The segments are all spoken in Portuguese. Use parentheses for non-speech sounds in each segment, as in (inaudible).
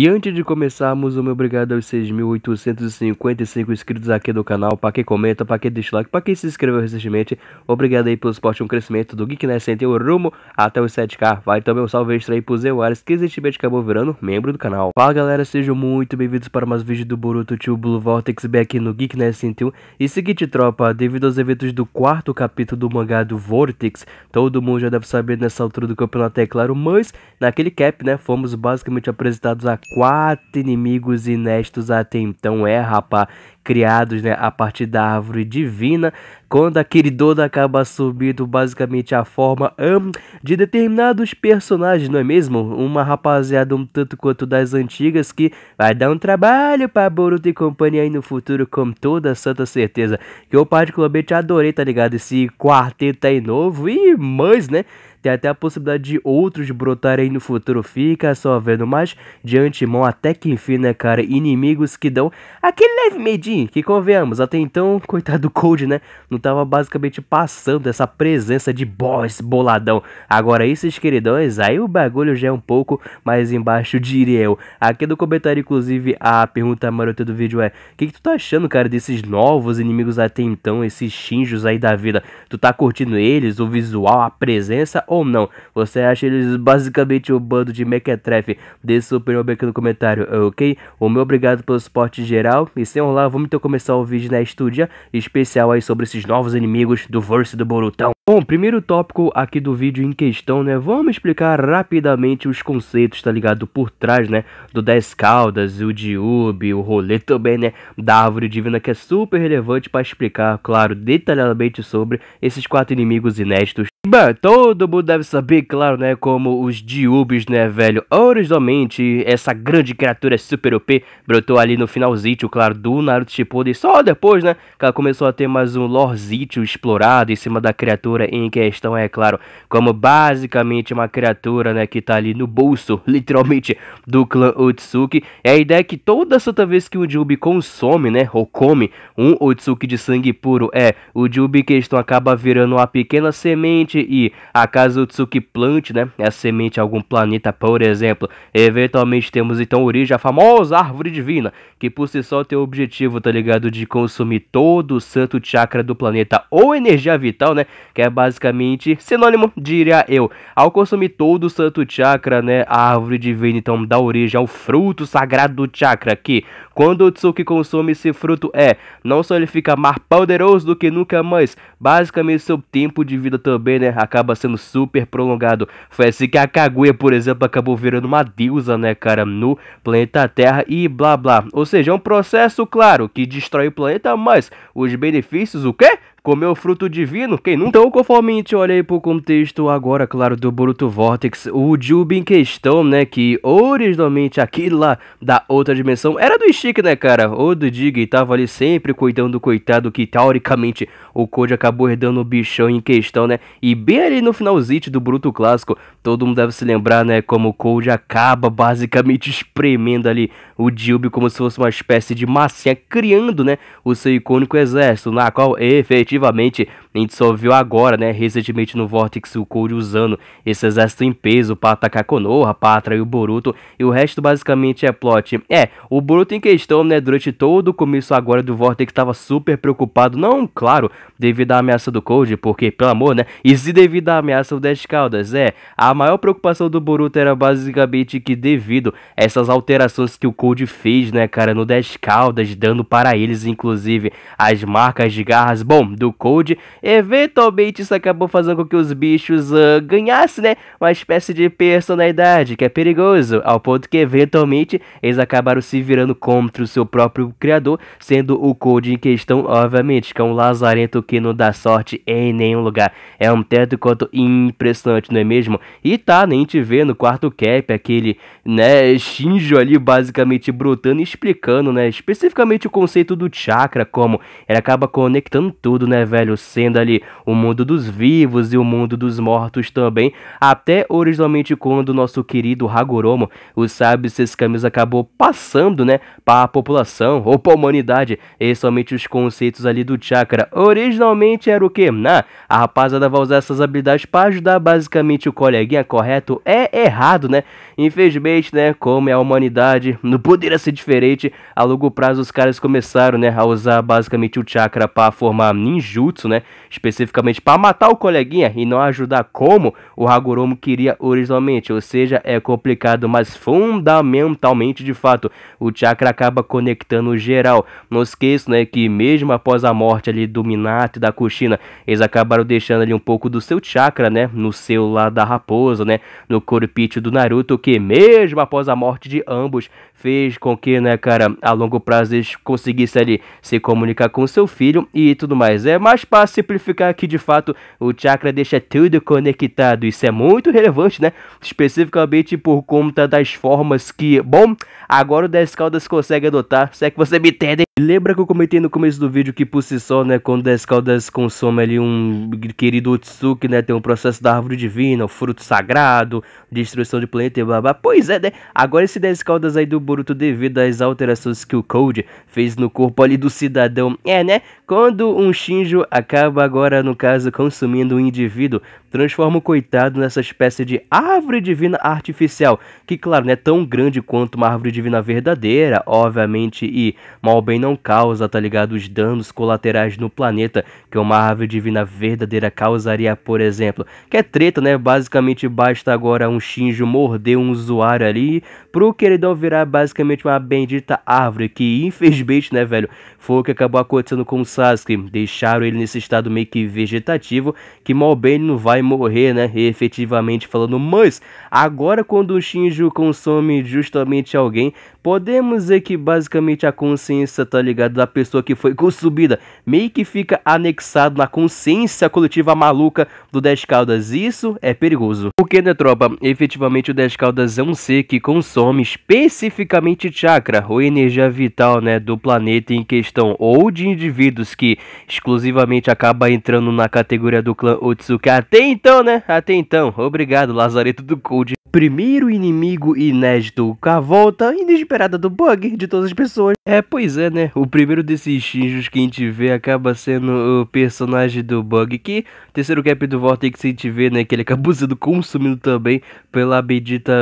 E antes de começarmos, o meu obrigado aos 6.855 inscritos aqui do canal, para quem comenta, para quem deixa like, para quem se inscreveu recentemente. Obrigado aí pelo suporte e um crescimento do Geek Nascente né? o rumo até os 7k. Vai também um salve extra aí pro Zé Wares, que recentemente acabou virando membro do canal. Fala galera, sejam muito bem-vindos para mais vídeo do Boruto Tio Blue Vortex B aqui no Geek Nascente né? E seguinte tropa, devido aos eventos do quarto capítulo do mangá do Vortex, todo mundo já deve saber nessa altura do campeonato, é claro, mas naquele cap, né, fomos basicamente apresentados a quatro inimigos inéditos até então, é, rapá, criados né, a partir da árvore divina. Quando aquele Kiridoda acaba subindo basicamente a forma um, de determinados personagens, não é mesmo? Uma rapaziada um tanto quanto das antigas que vai dar um trabalho para Boruto e companhia aí no futuro, com toda santa certeza. Que eu particularmente adorei, tá ligado? Esse quarteto aí novo e mães, né? que até a possibilidade de outros brotarem no futuro fica só vendo mais de antemão até que enfim, né, cara, inimigos que dão aquele leve medinho, que convenhamos, até então, (laughs) coitado do Cold, né, não tava basicamente passando essa presença de boss boladão. Agora esses queridões, aí o bagulho já é um pouco mais embaixo, (laughs) diria eu. Aqui no comentário, inclusive, a pergunta marota do vídeo é, o que, que tu tá achando, cara, desses novos inimigos até então, esses shinjos aí da vida? Tu tá curtindo eles, o visual, a presença ou ou não. Você acha eles basicamente um bando de mequetrefe. Dê sua opinião aqui no comentário, ok? O meu obrigado pelo suporte geral. E sem rolar, vamos então começar o vídeo na estúdia especial aí sobre esses novos inimigos do Verse do Borutão. Bom, primeiro tópico aqui do vídeo em questão, né? Vamos explicar rapidamente os conceitos, tá ligado? Por trás, né? Do 10 Caldas, o Diube, o rolê também, né? Da Árvore Divina, que é super relevante para explicar, claro, detalhadamente sobre esses quatro inimigos inéditos. Bom, todo deve saber, claro, né, como os Diubes, né, velho? Originalmente, essa grande criatura super OP brotou ali no finalzinho, claro, do Naruto Shippuden. Só depois, né, que ela começou a ter mais um Lorzitio explorado em cima da criatura em questão, é claro. Como basicamente uma criatura, né, que tá ali no bolso, (laughs) literalmente, do clã Otsuki. E é a ideia é que toda santa vez que o Diube consome, né, ou come um Otsuki de sangue puro, é, o Diube questão acaba virando uma pequena semente e a casa Caso o Tsuki plante né, a semente em algum planeta, por exemplo, eventualmente temos então origem a famosa árvore divina, que por si só tem o objetivo, tá ligado, de consumir todo o santo chakra do planeta ou energia vital, né, que é basicamente sinônimo, diria eu. Ao consumir todo o santo chakra, né, a árvore divina então dá origem ao fruto sagrado do chakra, que quando o Tsuki consome esse fruto é, não só ele fica mais poderoso do que nunca mais, basicamente seu tempo de vida também, né, acaba sendo super super prolongado. Foi assim que a Kaguya, por exemplo, acabou virando uma deusa, né, cara, no planeta Terra e blá blá. Ou seja, é um processo, claro, que destrói o planeta, mas os benefícios, o quê? comeu fruto divino? Quem nunca? Então, olha aí pro contexto agora, claro, do Boruto Vortex, o Dilbe em questão, né, que originalmente aquilo lá da outra dimensão era do chique, né, cara? o do Dig, tava ali sempre cuidando do coitado que, teoricamente, o Code acabou herdando o bichão em questão, né? E bem ali no finalzinho do Bruto Clássico, todo mundo deve se lembrar, né, como o Code acaba basicamente (laughs) espremendo ali o Dilbe como se fosse uma espécie de massinha, criando, né, o seu icônico exército, na qual efetivamente efetivamente a gente só viu agora, né, recentemente no Vortex, o Code usando esse exército em peso para atacar Konoha, pra atrair o Boruto, e o resto basicamente é plot. É, o Boruto em questão, né, durante todo o começo agora do Vortex estava super preocupado, não, claro, devido à ameaça do Code porque, pelo amor, né, e se devido à ameaça do Dash Caldas, é, a maior preocupação do Boruto era basicamente que devido a essas alterações que o Code fez, né, cara, no Dash Caldas, dando para eles, inclusive, as marcas de garras, bom, do Cody, Eventualmente isso acabou fazendo com que os bichos uh, ganhassem, né? Uma espécie de personalidade que é perigoso, ao ponto que eventualmente eles acabaram se virando contra o seu próprio criador, sendo o Code em questão, obviamente, que é um lazarento que não dá sorte em nenhum lugar. É um teto quanto impressionante, não é mesmo? E tá, nem né, te vê no quarto cap, aquele, né, Shinjo ali basicamente brotando e explicando, né, especificamente o conceito do chakra, como ele acaba conectando tudo, né, velho, sendo tendo ali o mundo dos vivos e o mundo dos mortos também, até originalmente quando o nosso querido Hagoromo, o sábio esses caminhos acabou passando, né, para a população ou para a humanidade, e somente os conceitos ali do chakra. Originalmente era o que? na a rapaziada vai usar essas habilidades para ajudar basicamente o coleguinha, correto? É errado, né? Infelizmente, né, como é a humanidade, não poderia ser diferente, a longo prazo os caras começaram, né, a usar basicamente o chakra para formar ninjutsu, né? especificamente para matar o coleguinha e não ajudar como o Hagoromo queria originalmente, ou seja, é complicado, mas fundamentalmente de fato, o chakra acaba conectando geral. Não esqueço, né, que mesmo após a morte ali do Minato e da Kushina, eles acabaram deixando ali um pouco do seu chakra, né, no seu lá da raposa, né, no corpite do Naruto, que mesmo após a morte de ambos, fez com que, né, cara, a longo prazo eles conseguissem ali se comunicar com seu filho e tudo mais. É mais para simplificar aqui de fato, o chakra deixa tudo conectado. Isso é muito relevante, né? Especificamente por conta das formas que, bom, agora o 10 Caldas consegue adotar. Se é que você me entende. Lembra que eu comentei no começo do vídeo que por si só, né, quando o 10 Caldas consome ali um querido Otsuki, né, tem um processo da árvore divina, o fruto sagrado, destruição de planeta e blá blá. Pois é, né? Agora esse 10 Caldas aí do Boruto devido às alterações que o Code fez no corpo ali do cidadão. É, né? Quando um Shinjo acaba agora, no caso, consumindo um indivíduo, transforma o coitado nessa espécie de árvore divina artificial, que claro, não é tão grande quanto uma árvore divina verdadeira, obviamente, e mal bem não causa, tá ligado, os danos colaterais no planeta que uma árvore divina verdadeira causaria, por exemplo. Que é treta, né? Basicamente basta agora um Shinjo morder um usuário ali pro queridão virar basicamente uma bendita árvore, que infelizmente, né, velho, foi o que acabou acontecendo com o Sasuke, deixaram ele nesse estado meio que vegetativo, que mal bem não vai morrer, né? E efetivamente falando, mas agora quando o Shinju consome justamente alguém, podemos dizer que basicamente a consciência, tá ligado, da pessoa que foi consumida, meio que fica anexado na consciência coletiva maluca do 10 Caldas. Isso é perigoso. Porque, né, tropa, efetivamente o 10 Caldas é um ser que consome especificamente chakra, ou energia vital, né, do planeta em questão, ou de indivíduos jogos que exclusivamente acaba entrando na categoria do clã Otsuka. Até então, né? Até então. Obrigado, Lazareto do Cold primeiro inimigo inédito com a volta inesperada do Bug de todas as pessoas. É, pois é, né? O primeiro desses Shinjos que a gente vê acaba sendo o personagem do Bug, que terceiro cap do Vortex que a gente vê, né? Que ele acabou (laughs) sendo consumido também pela bendita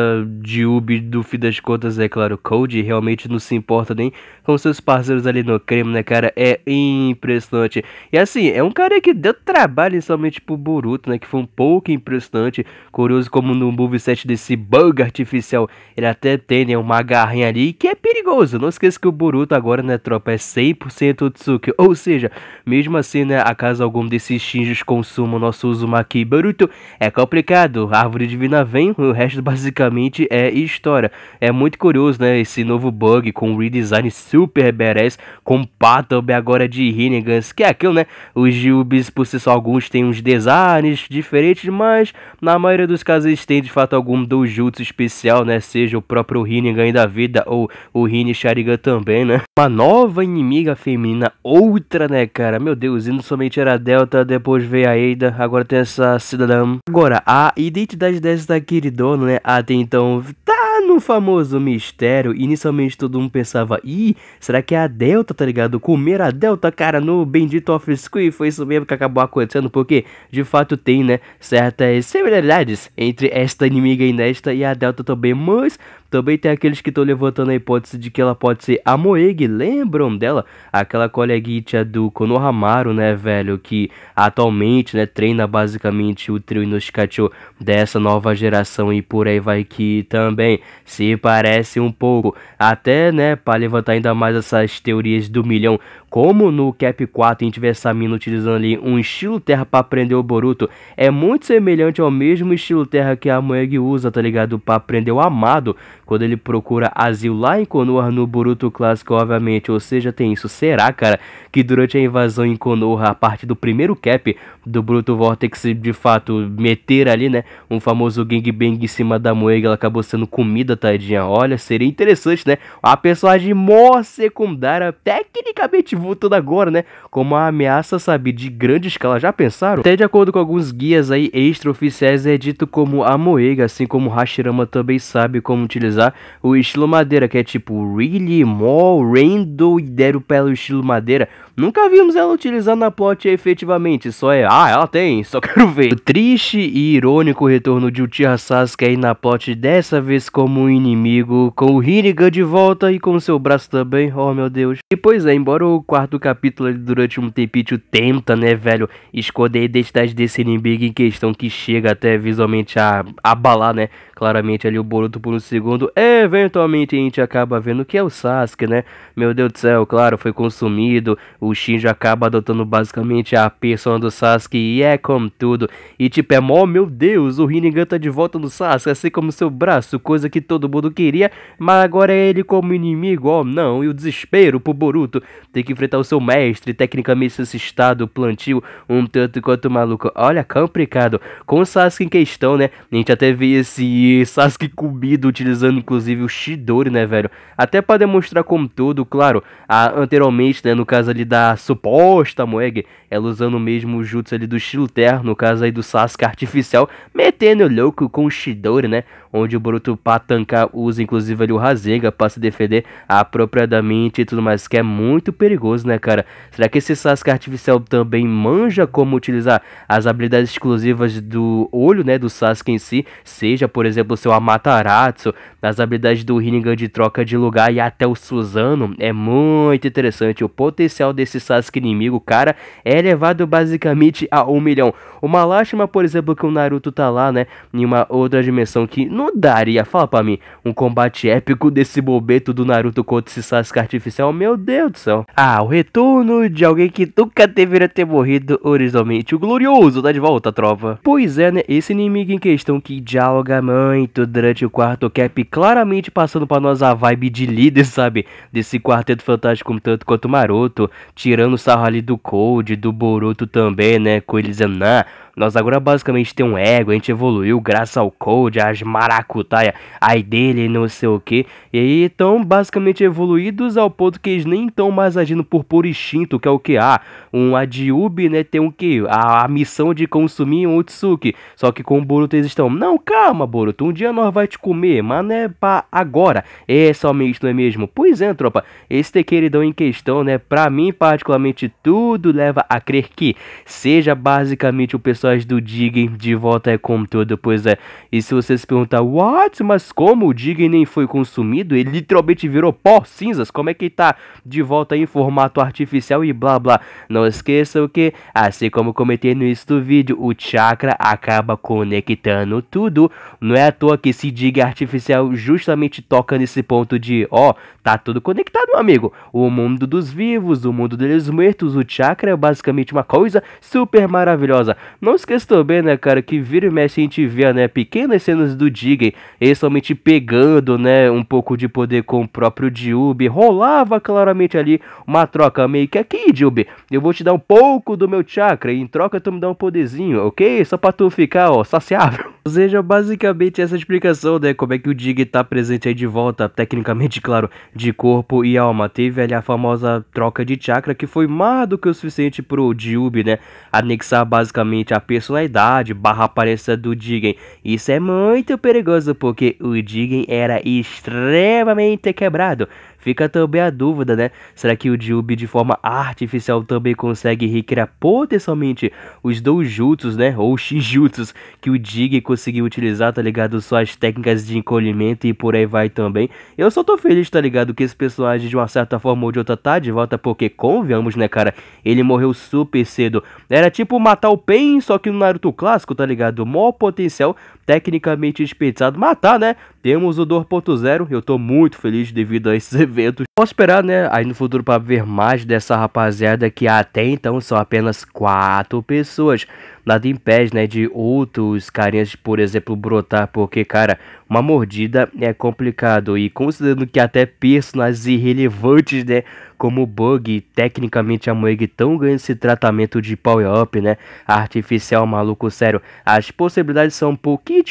de Ubi, do fim das contas, é claro, Cody realmente não se importa nem com seus parceiros ali no creme, né, cara? É impressionante. E assim, é um cara que deu trabalho somente pro Boruto, né? Que foi um pouco impressionante. Curioso como no moveset desse esse bug artificial, ele até tem né, uma garrinha ali que é perigoso. Não esqueça que o Boruto agora, né, tropa, é 100% Tsuki. Ou seja, mesmo assim, né, acaso algum desses shinjos consuma o nosso Uzumaki Boruto, é complicado. A árvore divina vem, o resto (laughs) basicamente é história. É muito curioso, né, esse novo bug com redesign super badass, com Patalb agora de Rinnegans, que é aquilo, né, os Jubis por si só alguns têm uns designs diferentes, mas na maioria dos casos eles têm de fato algum jutsu especial, né? Seja o próprio Rinnegan da vida ou o Rinne Sharingan também, né? Uma nova inimiga feminina, outra, né, cara? Meu Deus, E não somente era a Delta, depois veio a Eida, agora tem essa cidadã. Agora, a identidade dessa queridona, né? Até então, tá no famoso mistério, inicialmente todo mundo pensava, ih, será que é a Delta, tá ligado? Comer a Delta, cara, no bendito Offscreen. E foi isso mesmo que acabou acontecendo, porque de fato tem, né, certas similaridades entre esta inimiga inédita e a Delta também, mas também tem aqueles que estão levantando a hipótese de que ela pode ser a Moeg, lembram dela? Aquela coleguinha do Konohamaru, né, velho, que atualmente, né, treina basicamente o trio Inoshikacho dessa nova geração e por aí vai que também se parece um pouco. Até, né, para levantar ainda mais essas teorias do milhão, como no Cap 4 a gente vê essa mina utilizando ali um estilo terra para prender o Boruto, é muito semelhante ao mesmo estilo terra que a Moeg usa, tá ligado? Para prender o Amado, quando ele procura asilo lá em Konoha no Boruto clássico, obviamente. Ou seja, tem isso. Será, cara, que durante a invasão em Konoha, a partir do primeiro Cap do Boruto Vortex, de fato, meter ali, né? Um famoso gangbang em cima da Moeg, ela acabou sendo comida, tadinha. Olha, seria interessante, né? A personagem mó secundária, tecnicamente voltando agora, né? Como uma ameaça, sabe, de grande escala, já pensaram? Até de acordo com alguns guias aí extra oficiais é dito como a moega, assim como Hashirama também sabe como utilizar o estilo madeira, que é tipo Really, Mall, Randall e deram pelo estilo madeira Nunca vimos ela utilizando a plot efetivamente, só é, ah, ela tem, só (laughs) quero ver. O triste e irônico retorno de Uchiha Sasuke aí na plot, dessa vez como um inimigo, com o hinigan de volta e com o seu braço também, oh meu Deus. E pois é, embora o quarto capítulo durante um tempinho tenta, né, velho, esconder a identidade desse inimigo em questão que chega até visualmente a abalar, né, claramente ali o Boruto por um segundo, eventualmente a gente acaba vendo que é o Sasuke, né, meu Deus do céu, claro, foi consumido, o Shinjo acaba adotando basicamente a persona do Sasuke e é como tudo. E tipo, é mó, meu Deus, o Rinnegan tá de volta no Sasuke, assim como seu braço, coisa que todo mundo queria, mas agora é ele como inimigo, oh não, e o desespero pro Boruto. Tem que enfrentar o seu mestre, tecnicamente esse estado plantio, um tanto quanto maluco. Olha, complicado. Com o Sasuke em questão, né, a gente até vê esse Sasuke comido, utilizando inclusive o Shidori, né, velho. Até para demonstrar como tudo claro, a, anteriormente, né, no caso ali da da suposta Moeg, ela usando o mesmo jutsu ali do estilo terra, no caso aí do Sasuke artificial, metendo o louco com o Shidori, né? onde o Boruto Patanka usa inclusive ali o Rasenga para se defender apropriadamente e tudo mais, que é muito perigoso, né, cara? Será que esse Sasuke artificial também manja como utilizar as habilidades exclusivas do olho, né, do Sasuke em si, seja, por exemplo, o seu Amaterasu, as habilidades do Rinnegan de troca de lugar e até o Suzano? É muito interessante o potencial desse Sasuke inimigo, cara, é elevado basicamente a um milhão. Uma lástima, por exemplo, que o Naruto tá lá, né, em uma outra dimensão que não não daria. Fala pra mim, um combate épico desse bobeto do Naruto contra esse Sasuke artificial, meu Deus do céu. Ah, o retorno de alguém que nunca deveria ter morrido originalmente. O glorioso tá de volta, trova. Pois é, né? Esse inimigo em questão que dialoga muito durante o quarto cap, claramente passando pra nós a vibe de líder, sabe? Desse quarteto fantástico tanto quanto o maroto, tirando o sarro ali do Cold, do Boruto também, né? Com eles, ah, nós agora basicamente tem um ego, a gente evoluiu graças ao Code, às maracutaia, ai dele, não sei o que. E aí estão basicamente evoluídos ao ponto que eles nem estão mais agindo por puro instinto, que é o que há. Ah, um Adiubi, né, tem o que a, a, missão de consumir um Otsuki. Só que com o Boruto eles estão, não, calma Boruto, um dia nós vai te comer, mas não é pra agora. É somente, não é mesmo? Pois é, tropa, esse te em questão, né, pra mim particularmente tudo leva a crer que seja basicamente o pessoal do Digen de volta é como todo, pois é. E se você se perguntar, what, mas como o Digen nem foi consumido? ele literalmente virou pó, cinzas, como é que tá de volta em formato artificial e blá blá. Não esqueçam que, assim como comentei no início do vídeo, o chakra acaba conectando tudo. Não é à toa que se diga artificial justamente toca nesse ponto de, ó, tá tudo conectado, meu amigo. O mundo dos vivos, o mundo deles mortos, o chakra é basicamente uma coisa super maravilhosa. Não esqueça também, né, cara, que vira e mexe a gente vê, né, pequenas cenas do Jigen, eles somente pegando, né, um pouco de poder com o próprio Diub Rolava claramente ali uma troca meio que aqui, Diub Eu vou te dar um pouco do meu chakra e em troca tu me dá um poderzinho, ok? Só pra tu ficar, ó, saciável. Ou seja, basicamente essa explicação, né? Como é que o Dig tá presente aí de volta, tecnicamente, (laughs) claro, de corpo e alma. Teve ali a famosa troca de chakra que foi mais do que o suficiente pro Diub né? Anexar basicamente a personalidade barra aparência do Dig. Isso é muito perigoso porque o Dig era estranho extremamente quebrado. Fica também a dúvida, né? Será que o Jubi de forma artificial também consegue recriar potencialmente os doujutsus, né? Ou shijutsus que o Dig conseguiu utilizar, tá ligado? Suas técnicas de encolhimento e por aí vai também. Eu só tô feliz, tá ligado? Que esse personagem de uma certa forma ou de outra tá de volta, porque convenhamos, né, cara? Ele morreu super cedo. Era tipo matar o Pain, só que no Naruto clássico, tá ligado? Mó potencial, tecnicamente desperdiçado matar, né? Temos o 2.0, eu tô muito feliz devido a esses (laughs) eventos. Posso esperar, né, aí no futuro para ver mais dessa rapaziada que até então são apenas quatro pessoas nada impede, né, de outros carinhas, por exemplo, brotar, porque, cara, uma mordida é complicado. E considerando que até personagens irrelevantes, né, como Bug, tecnicamente a Moeg tão ganha esse tratamento de power-up, né, artificial, maluco, sério. As possibilidades são um pouquinho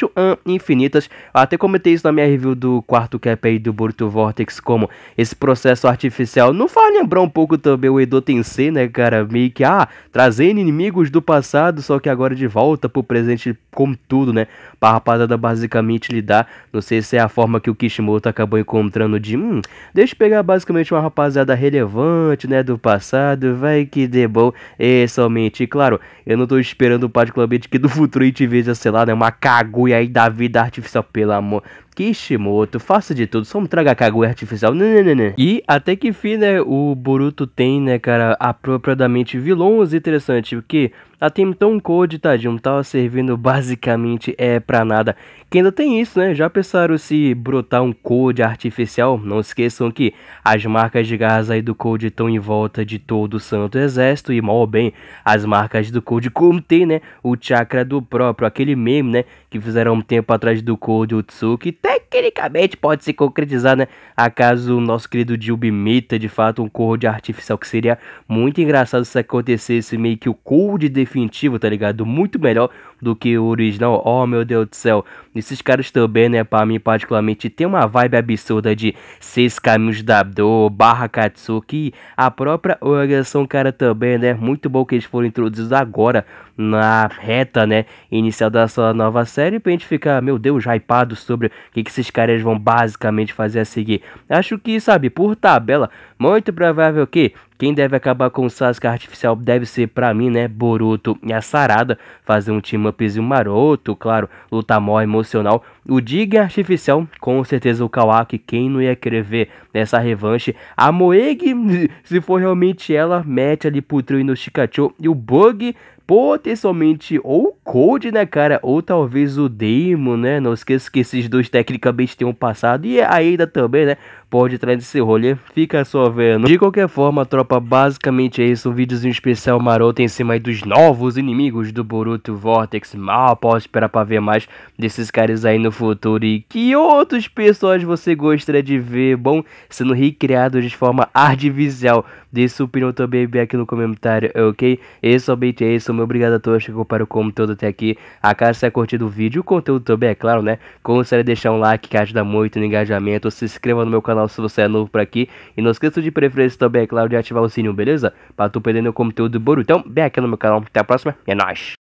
infinitas. Até comentei isso na minha review do quarto cap aí do Boruto Vortex, como esse processo artificial não faz lembrar um pouco também o Edo Tensei, né, cara, meio que, ah, trazendo inimigos do passado, só que que agora de volta pro presente com tudo, né? Pra rapaziada basicamente lidar. Não sei se é a forma que o Kishimoto acabou encontrando de, hum, deixa eu pegar basicamente uma rapaziada relevante, né, do passado, vai que de bom. E é, somente, claro, eu não tô esperando particularmente que do futuro a gente veja, sei lá, né, uma cagulha aí da vida artificial, pelo amor. Kishimoto, faça de tudo, só me traga Kaguya artificial, né né, né, né, E até que fim, né, o Boruto tem, né, cara, apropriadamente vilões interessante, porque até então Code, tadinho, tava servindo (laughs) basicamente é pra nada. Que ainda tem isso, né? Já pensaram se brotar um Code artificial? Não esqueçam que as marcas de gás aí do Code estão em volta de todo o santo exército e mal ou bem, as marcas do Code contém, né, o chakra do próprio, aquele meme, né, que fizeram um tempo atrás do Code Utsuki, tecnicamente pode se concretizar, né? Acaso o nosso querido Jill meta de fato um Cold artificial, que seria muito engraçado se acontecesse meio que o Cold definitivo, tá ligado? Muito melhor, do que o original. Oh, meu Deus do céu. Esses caras também, né, pra mim particularmente, tem uma vibe absurda de Seis Caminhos da Dor, Barra Katsuki. A própria organização, é cara, também, né, muito bom que eles foram introduzidos agora na reta, né, inicial da sua nova série, pra gente ficar, meu Deus, hypado sobre o que, que esses caras vão basicamente fazer a seguir. Acho que, sabe, por tabela, muito provável que quem deve acabar com o Sasuke artificial deve ser, para mim, né, Boruto e a Sarada. Fazer um team-upzinho maroto, claro, Lutar mó emocional. O Diga artificial, com certeza o Kawaki, quem não ia querer ver nessa revanche. A Moeg, (laughs) se for realmente ela, mete ali pro trio no Shikachu. E o Bug, potencialmente ou o Cold, né, cara? Ou talvez o Demo, né? Não esqueça que esses dois tecnicamente tenham passado. E ainda também, né? por detrás desse rolê, fica só vendo. De qualquer forma, tropa, basicamente é isso, um videozinho especial maroto em cima dos novos inimigos do Boruto Vortex, mal posso esperar pra ver mais desses caras aí no futuro e que outros pessoas você gostaria de ver, bom, sendo recriados de forma artificial. Deixe sua opinião também aqui no comentário, ok? Esse somente é, é isso, meu obrigado a todos que acompanharam como todo até aqui. A casa é curtido o vídeo, o conteúdo também, é claro, né? Considere deixar um like que ajuda muito no engajamento, se inscreva no meu canal canal se você é novo por aqui. E não esqueça de preferência também, é claro, de ativar o sininho, beleza? Pra tu perder meu conteúdo burro Então, bem aqui no meu canal. Até a próxima e é nóis!